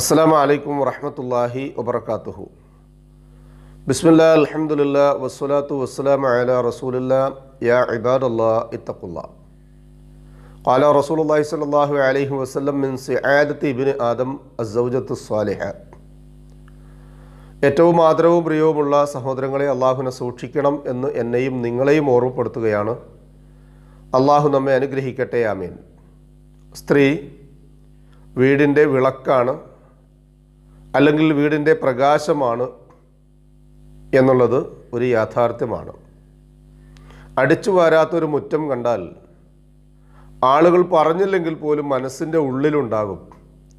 അസ്സാം വലൈക്കും വറഹമത്തല്ലാഹി വബർക്കാത്തുഹു ബിസ്മില്ല അലഹമുല്ല വസ്സലാത്തു വസ്സലാം അല റസൂലില്ല യാ ഇബാദല്ലാ ഇത്തഖുല്ല قال رسول الله صلى الله عليه وسلم من سعادة ابن آدم الزوجة الصالحة ഏറ്റവും ആദരവും പ്രിയവുമുള്ള സഹോദരങ്ങളെ അള്ളാഹുവിനെ സൂക്ഷിക്കണം എന്ന് എന്നെയും നിങ്ങളെയും ഓർമ്മപ്പെടുത്തുകയാണ് അള്ളാഹു നമ്മെ അനുഗ്രഹിക്കട്ടെ ആമീൻ സ്ത്രീ വീടിൻ്റെ വിളക്കാണ് അല്ലെങ്കിൽ വീടിൻ്റെ പ്രകാശമാണ് എന്നുള്ളത് ഒരു യാഥാർത്ഥ്യമാണ് അടിച്ചു വാരാത്തൊരു മുറ്റം കണ്ടാൽ ആളുകൾ പറഞ്ഞില്ലെങ്കിൽ പോലും മനസ്സിൻ്റെ ഉള്ളിലുണ്ടാകും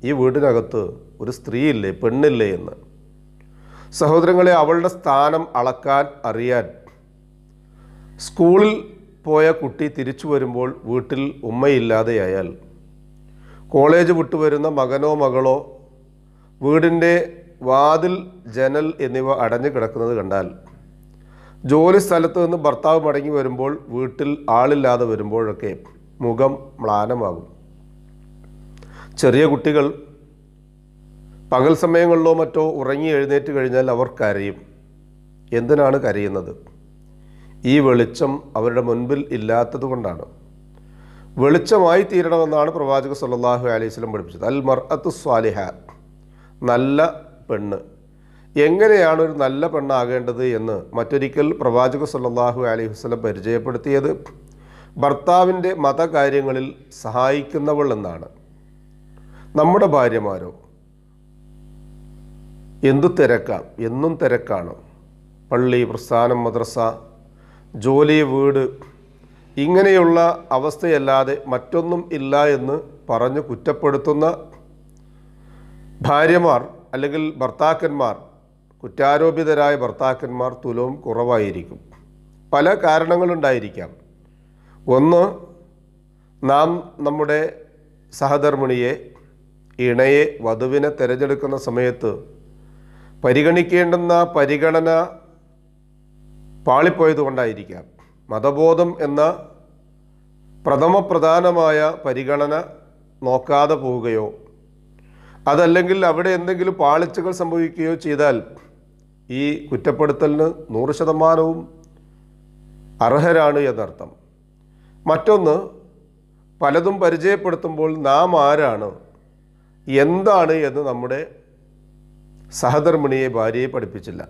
ഈ വീടിനകത്ത് ഒരു സ്ത്രീയില്ലേ പെണ്ണില്ലേ എന്ന് സഹോദരങ്ങളെ അവളുടെ സ്ഥാനം അളക്കാൻ അറിയാൻ സ്കൂളിൽ പോയ കുട്ടി തിരിച്ചു വരുമ്പോൾ വീട്ടിൽ ഉമ്മയില്ലാതെയായാൽ കോളേജ് വിട്ടു വരുന്ന മകനോ മകളോ വീടിൻ്റെ വാതിൽ ജനൽ എന്നിവ അടഞ്ഞു കിടക്കുന്നത് കണ്ടാൽ ജോലി സ്ഥലത്ത് നിന്ന് ഭർത്താവ് മടങ്ങി വരുമ്പോൾ വീട്ടിൽ ആളില്ലാതെ വരുമ്പോഴൊക്കെ മുഖം മ്ലാനമാകും ചെറിയ കുട്ടികൾ പകൽ സമയങ്ങളിലോ മറ്റോ ഉറങ്ങി എഴുന്നേറ്റ് കഴിഞ്ഞാൽ അവർ കരയും എന്തിനാണ് കരയുന്നത് ഈ വെളിച്ചം അവരുടെ മുൻപിൽ ഇല്ലാത്തത് കൊണ്ടാണ് വെളിച്ചമായി തീരണമെന്നാണ് പ്രവാചക സല്ലാഹു അലൈഹി സ്വലം പഠിപ്പിച്ചത് അൽ മർ അത്ത് സ്വാലിഹ നല്ല പെണ്ണ് എങ്ങനെയാണ് ഒരു നല്ല പെണ്ണാകേണ്ടത് എന്ന് മറ്റൊരിക്കൽ പ്രവാചക സല്ലാഹു അലൈഹി വസ്ലം പരിചയപ്പെടുത്തിയത് ഭർത്താവിൻ്റെ മതകാര്യങ്ങളിൽ സഹായിക്കുന്നവൾ എന്നാണ് നമ്മുടെ ഭാര്യമാരോ എന്തു തിരക്കാം എന്നും തിരക്കാണ് പള്ളി പ്രസ്ഥാനം മദ്രസ ജോലി വീട് ഇങ്ങനെയുള്ള അവസ്ഥയല്ലാതെ മറ്റൊന്നും ഇല്ല എന്ന് പറഞ്ഞു കുറ്റപ്പെടുത്തുന്ന ഭാര്യമാർ അല്ലെങ്കിൽ ഭർത്താക്കന്മാർ കുറ്റാരോപിതരായ ഭർത്താക്കന്മാർ തുലവും കുറവായിരിക്കും പല കാരണങ്ങളുണ്ടായിരിക്കാം ഒന്ന് നാം നമ്മുടെ സഹധർമ്മിണിയെ ഇണയെ വധുവിനെ തിരഞ്ഞെടുക്കുന്ന സമയത്ത് പരിഗണിക്കേണ്ടുന്ന പരിഗണന പാളിപ്പോയതുകൊണ്ടായിരിക്കാം മതബോധം എന്ന പ്രഥമ പ്രധാനമായ പരിഗണന നോക്കാതെ പോവുകയോ അതല്ലെങ്കിൽ അവിടെ എന്തെങ്കിലും പാളിച്ചകൾ സംഭവിക്കുകയോ ചെയ്താൽ ഈ കുറ്റപ്പെടുത്തലിന് നൂറ് ശതമാനവും അർഹരാണ് എന്നർത്ഥം മറ്റൊന്ന് പലതും പരിചയപ്പെടുത്തുമ്പോൾ നാം ആരാണ് എന്താണ് എന്ന് നമ്മുടെ സഹധർമ്മിണിയെ ഭാര്യയെ പഠിപ്പിച്ചില്ല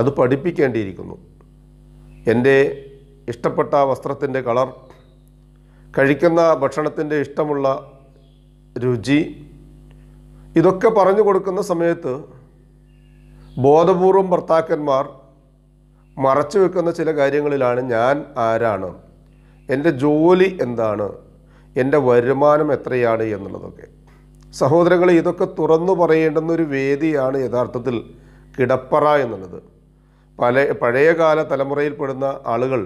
അത് പഠിപ്പിക്കേണ്ടിയിരിക്കുന്നു എൻ്റെ ഇഷ്ടപ്പെട്ട വസ്ത്രത്തിൻ്റെ കളർ കഴിക്കുന്ന ഭക്ഷണത്തിൻ്റെ ഇഷ്ടമുള്ള രുചി ഇതൊക്കെ പറഞ്ഞു കൊടുക്കുന്ന സമയത്ത് ബോധപൂർവം ഭർത്താക്കന്മാർ മറച്ചു വെക്കുന്ന ചില കാര്യങ്ങളിലാണ് ഞാൻ ആരാണ് എൻ്റെ ജോലി എന്താണ് എൻ്റെ വരുമാനം എത്രയാണ് എന്നുള്ളതൊക്കെ സഹോദരങ്ങളെ ഇതൊക്കെ തുറന്നു പറയേണ്ടുന്ന ഒരു വേദിയാണ് യഥാർത്ഥത്തിൽ കിടപ്പറ എന്നുള്ളത് പല പഴയകാല തലമുറയിൽപ്പെടുന്ന ആളുകൾ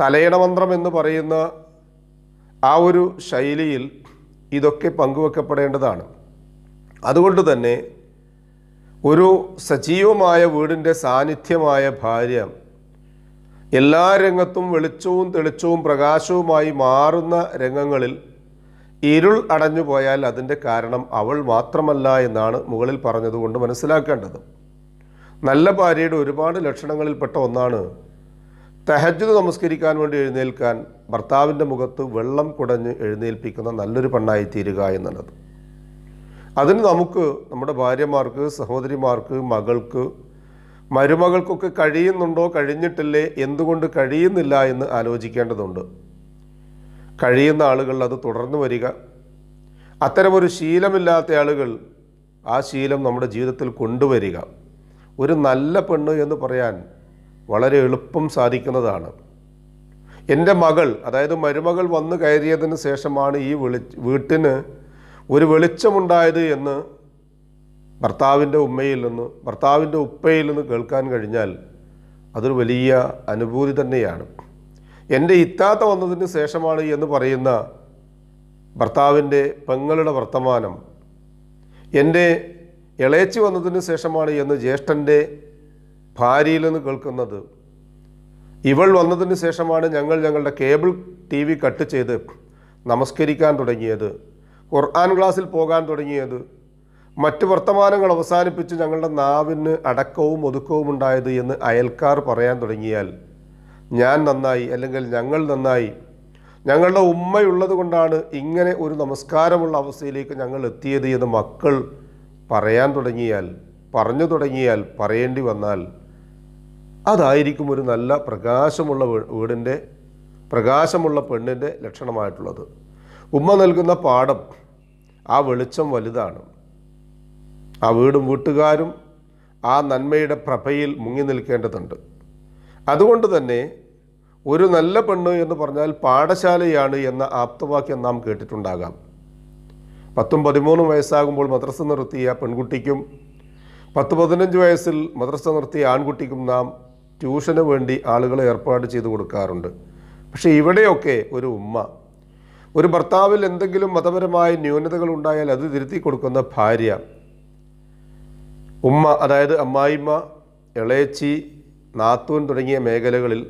തലയണമന്ത്രം എന്ന് പറയുന്ന ആ ഒരു ശൈലിയിൽ ഇതൊക്കെ പങ്കുവെക്കപ്പെടേണ്ടതാണ് അതുകൊണ്ട് തന്നെ ഒരു സജീവമായ വീടിൻ്റെ സാന്നിധ്യമായ ഭാര്യ എല്ലാ രംഗത്തും വെളിച്ചവും തെളിച്ചവും പ്രകാശവുമായി മാറുന്ന രംഗങ്ങളിൽ ഇരുൾ അടഞ്ഞു പോയാൽ അതിൻ്റെ കാരണം അവൾ മാത്രമല്ല എന്നാണ് മുകളിൽ പറഞ്ഞതുകൊണ്ട് മനസ്സിലാക്കേണ്ടത് നല്ല ഭാര്യയുടെ ഒരുപാട് ലക്ഷണങ്ങളിൽപ്പെട്ട ഒന്നാണ് തഹജ്ജുദ് നമസ്കരിക്കാൻ വേണ്ടി എഴുന്നേൽക്കാൻ ഭർത്താവിൻ്റെ മുഖത്ത് വെള്ളം കുടഞ്ഞ് എഴുന്നേൽപ്പിക്കുന്ന നല്ലൊരു പെണ്ണായി തീരുക എന്നുള്ളത് അതിന് നമുക്ക് നമ്മുടെ ഭാര്യമാർക്ക് സഹോദരിമാർക്ക് മകൾക്ക് മരുമകൾക്കൊക്കെ കഴിയുന്നുണ്ടോ കഴിഞ്ഞിട്ടില്ലേ എന്തുകൊണ്ട് കഴിയുന്നില്ല എന്ന് ആലോചിക്കേണ്ടതുണ്ട് കഴിയുന്ന ആളുകൾ അത് തുടർന്നു വരിക അത്തരമൊരു ശീലമില്ലാത്ത ആളുകൾ ആ ശീലം നമ്മുടെ ജീവിതത്തിൽ കൊണ്ടുവരിക ഒരു നല്ല പെണ്ണ് എന്ന് പറയാൻ വളരെ എളുപ്പം സാധിക്കുന്നതാണ് എൻ്റെ മകൾ അതായത് മരുമകൾ വന്നു കയറിയതിന് ശേഷമാണ് ഈ വിളി വീട്ടിന് ഒരു വെളിച്ചമുണ്ടായത് എന്ന് ഭർത്താവിൻ്റെ ഉമ്മയിൽ നിന്ന് ഭർത്താവിൻ്റെ ഉപ്പയിൽ നിന്ന് കേൾക്കാൻ കഴിഞ്ഞാൽ അതൊരു വലിയ അനുഭൂതി തന്നെയാണ് എൻ്റെ ഇത്താത്ത വന്നതിന് ശേഷമാണ് എന്ന് പറയുന്ന ഭർത്താവിൻ്റെ പെങ്ങളുടെ വർത്തമാനം എൻ്റെ ഇളയച്ചു വന്നതിന് ശേഷമാണ് എന്ന് ജ്യേഷ്ഠൻ്റെ ഭാര്യയിൽ നിന്ന് കേൾക്കുന്നത് ഇവൾ വന്നതിന് ശേഷമാണ് ഞങ്ങൾ ഞങ്ങളുടെ കേബിൾ ടി വി കട്ട് ചെയ്ത് നമസ്കരിക്കാൻ തുടങ്ങിയത് ഖുർആൻ ക്ലാസ്സിൽ പോകാൻ തുടങ്ങിയത് മറ്റ് വർത്തമാനങ്ങൾ അവസാനിപ്പിച്ച് ഞങ്ങളുടെ നാവിന് അടക്കവും ഒതുക്കവും ഉണ്ടായത് എന്ന് അയൽക്കാർ പറയാൻ തുടങ്ങിയാൽ ഞാൻ നന്നായി അല്ലെങ്കിൽ ഞങ്ങൾ നന്നായി ഞങ്ങളുടെ ഉമ്മയുള്ളത് കൊണ്ടാണ് ഇങ്ങനെ ഒരു നമസ്കാരമുള്ള അവസ്ഥയിലേക്ക് ഞങ്ങൾ എത്തിയത് എന്ന് മക്കൾ പറയാൻ തുടങ്ങിയാൽ പറഞ്ഞു തുടങ്ങിയാൽ പറയേണ്ടി വന്നാൽ അതായിരിക്കും ഒരു നല്ല പ്രകാശമുള്ള വീടിൻ്റെ പ്രകാശമുള്ള പെണ്ണിൻ്റെ ലക്ഷണമായിട്ടുള്ളത് ഉമ്മ നൽകുന്ന പാഠം ആ വെളിച്ചം വലുതാണ് ആ വീടും വീട്ടുകാരും ആ നന്മയുടെ പ്രഭയിൽ മുങ്ങി നിൽക്കേണ്ടതുണ്ട് അതുകൊണ്ട് തന്നെ ഒരു നല്ല പെണ്ണ് എന്ന് പറഞ്ഞാൽ പാഠശാലയാണ് എന്ന ആപ്തവാക്യം നാം കേട്ടിട്ടുണ്ടാകാം പത്തും പതിമൂന്നും വയസ്സാകുമ്പോൾ മദ്രസ നിർത്തിയ പെൺകുട്ടിക്കും പത്ത് പതിനഞ്ച് വയസ്സിൽ മദ്രസ നിർത്തിയ ആൺകുട്ടിക്കും നാം ട്യൂഷന് വേണ്ടി ആളുകളെ ഏർപ്പാട് ചെയ്തു കൊടുക്കാറുണ്ട് പക്ഷേ ഇവിടെയൊക്കെ ഒരു ഉമ്മ ഒരു ഭർത്താവിൽ എന്തെങ്കിലും മതപരമായ ന്യൂനതകൾ ഉണ്ടായാൽ അത് തിരുത്തി കൊടുക്കുന്ന ഭാര്യ ഉമ്മ അതായത് അമ്മായിമ്മ ഇളയച്ചി നാത്തൂൻ തുടങ്ങിയ മേഖലകളിൽ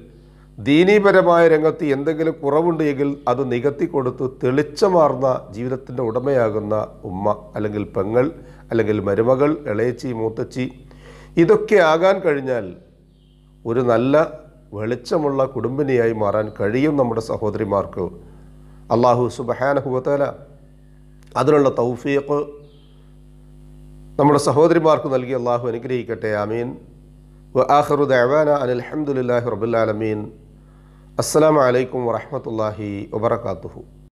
ദീനീപരമായ രംഗത്ത് എന്തെങ്കിലും കുറവുണ്ട് എങ്കിൽ അത് നികത്തി കൊടുത്ത് തെളിച്ചമാർന്ന ജീവിതത്തിൻ്റെ ഉടമയാകുന്ന ഉമ്മ അല്ലെങ്കിൽ പെങ്ങൾ അല്ലെങ്കിൽ മരുമകൾ ഇളയച്ചി മൂത്തച്ചി ഇതൊക്കെ ആകാൻ കഴിഞ്ഞാൽ ഒരു നല്ല വെളിച്ചമുള്ള കുടുംബിനിയായി മാറാൻ കഴിയും നമ്മുടെ സഹോദരിമാർക്ക് അള്ളാഹു സുബഹാനഹുവത്തേല അതിനുള്ള തൗഫീഖ് നമ്മുടെ സഹോദരിമാർക്ക് നൽകി അള്ളാഹു അനുഗ്രഹിക്കട്ടെ ആമീൻ വ ആഹറു ദഅവാന അനിൽ അഹമ്മദില്ലാഹി റബുല്ലാലമീൻ അസ്സാം വലൈക്കും വറഹമത്തല്ലാഹി വബർക്കാത്തുഹു